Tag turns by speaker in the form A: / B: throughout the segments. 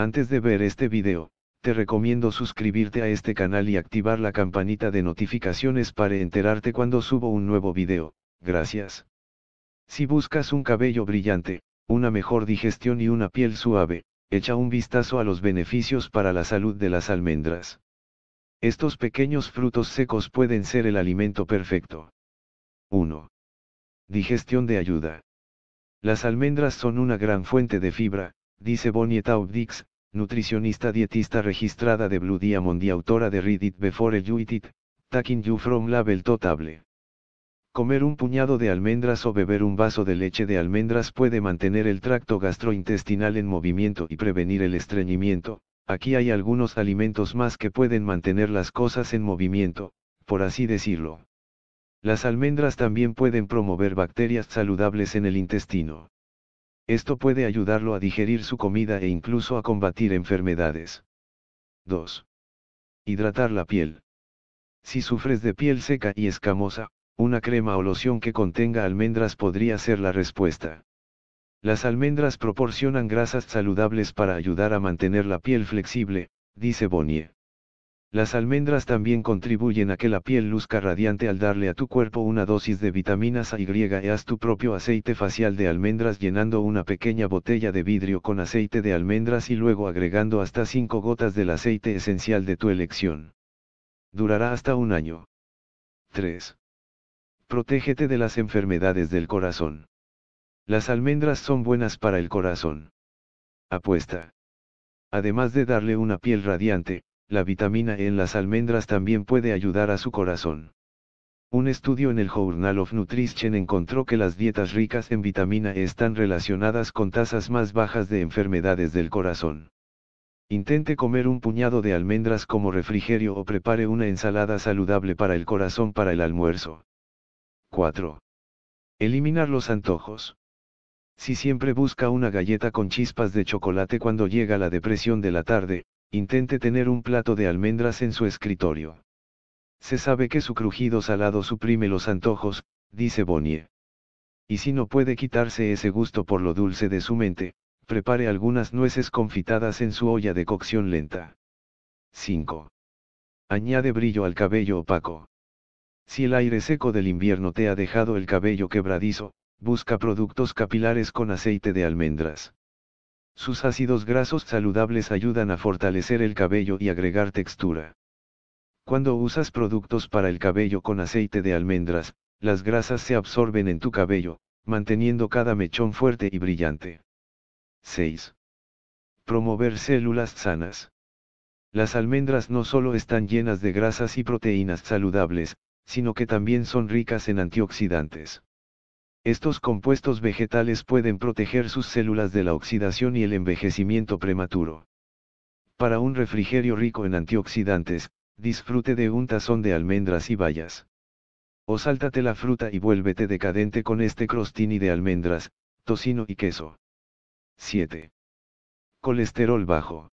A: Antes de ver este video, te recomiendo suscribirte a este canal y activar la campanita de notificaciones para enterarte cuando subo un nuevo video, gracias. Si buscas un cabello brillante, una mejor digestión y una piel suave, echa un vistazo a los beneficios para la salud de las almendras. Estos pequeños frutos secos pueden ser el alimento perfecto. 1. Digestión de ayuda. Las almendras son una gran fuente de fibra, dice Bonnie Taubdix, nutricionista dietista registrada de Blue Diamond y autora de Read It Before You Eat It, Taking You From Label to Table. Comer un puñado de almendras o beber un vaso de leche de almendras puede mantener el tracto gastrointestinal en movimiento y prevenir el estreñimiento. Aquí hay algunos alimentos más que pueden mantener las cosas en movimiento, por así decirlo. Las almendras también pueden promover bacterias saludables en el intestino. Esto puede ayudarlo a digerir su comida e incluso a combatir enfermedades. 2. Hidratar la piel. Si sufres de piel seca y escamosa, una crema o loción que contenga almendras podría ser la respuesta. Las almendras proporcionan grasas saludables para ayudar a mantener la piel flexible, dice Bonnier. Las almendras también contribuyen a que la piel luzca radiante al darle a tu cuerpo una dosis de vitaminas A y haz tu propio aceite facial de almendras llenando una pequeña botella de vidrio con aceite de almendras y luego agregando hasta 5 gotas del aceite esencial de tu elección. Durará hasta un año. 3. Protégete de las enfermedades del corazón. Las almendras son buenas para el corazón. Apuesta. Además de darle una piel radiante, la vitamina E en las almendras también puede ayudar a su corazón. Un estudio en el Journal of Nutrition encontró que las dietas ricas en vitamina E están relacionadas con tasas más bajas de enfermedades del corazón. Intente comer un puñado de almendras como refrigerio o prepare una ensalada saludable para el corazón para el almuerzo. 4. Eliminar los antojos. Si siempre busca una galleta con chispas de chocolate cuando llega la depresión de la tarde, intente tener un plato de almendras en su escritorio. Se sabe que su crujido salado suprime los antojos, dice Bonnie. Y si no puede quitarse ese gusto por lo dulce de su mente, prepare algunas nueces confitadas en su olla de cocción lenta. 5. Añade brillo al cabello opaco. Si el aire seco del invierno te ha dejado el cabello quebradizo, busca productos capilares con aceite de almendras. Sus ácidos grasos saludables ayudan a fortalecer el cabello y agregar textura. Cuando usas productos para el cabello con aceite de almendras, las grasas se absorben en tu cabello, manteniendo cada mechón fuerte y brillante. 6. Promover células sanas. Las almendras no solo están llenas de grasas y proteínas saludables, sino que también son ricas en antioxidantes. Estos compuestos vegetales pueden proteger sus células de la oxidación y el envejecimiento prematuro. Para un refrigerio rico en antioxidantes, disfrute de un tazón de almendras y bayas. O sáltate la fruta y vuélvete decadente con este crostini de almendras, tocino y queso. 7. Colesterol bajo.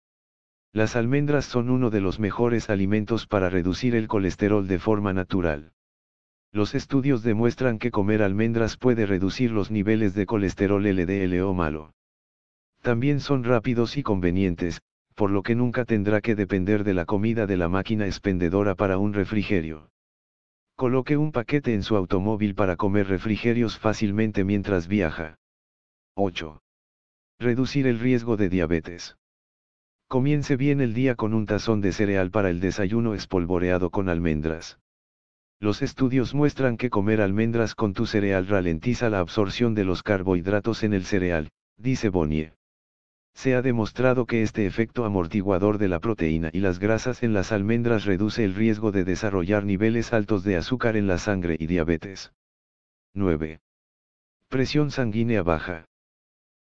A: Las almendras son uno de los mejores alimentos para reducir el colesterol de forma natural. Los estudios demuestran que comer almendras puede reducir los niveles de colesterol LDL o malo. También son rápidos y convenientes, por lo que nunca tendrá que depender de la comida de la máquina expendedora para un refrigerio. Coloque un paquete en su automóvil para comer refrigerios fácilmente mientras viaja. 8. Reducir el riesgo de diabetes. Comience bien el día con un tazón de cereal para el desayuno espolvoreado con almendras. Los estudios muestran que comer almendras con tu cereal ralentiza la absorción de los carbohidratos en el cereal, dice Bonnier. Se ha demostrado que este efecto amortiguador de la proteína y las grasas en las almendras reduce el riesgo de desarrollar niveles altos de azúcar en la sangre y diabetes. 9. Presión sanguínea baja.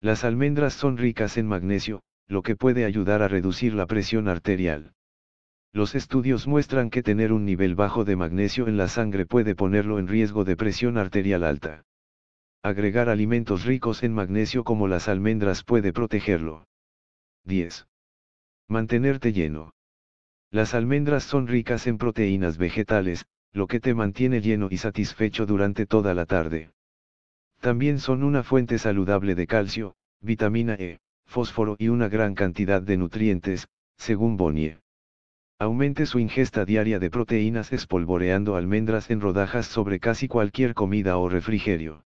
A: Las almendras son ricas en magnesio, lo que puede ayudar a reducir la presión arterial. Los estudios muestran que tener un nivel bajo de magnesio en la sangre puede ponerlo en riesgo de presión arterial alta. Agregar alimentos ricos en magnesio como las almendras puede protegerlo. 10. Mantenerte lleno. Las almendras son ricas en proteínas vegetales, lo que te mantiene lleno y satisfecho durante toda la tarde. También son una fuente saludable de calcio, vitamina E, fósforo y una gran cantidad de nutrientes, según Bonnier. Aumente su ingesta diaria de proteínas espolvoreando almendras en rodajas sobre casi cualquier comida o refrigerio.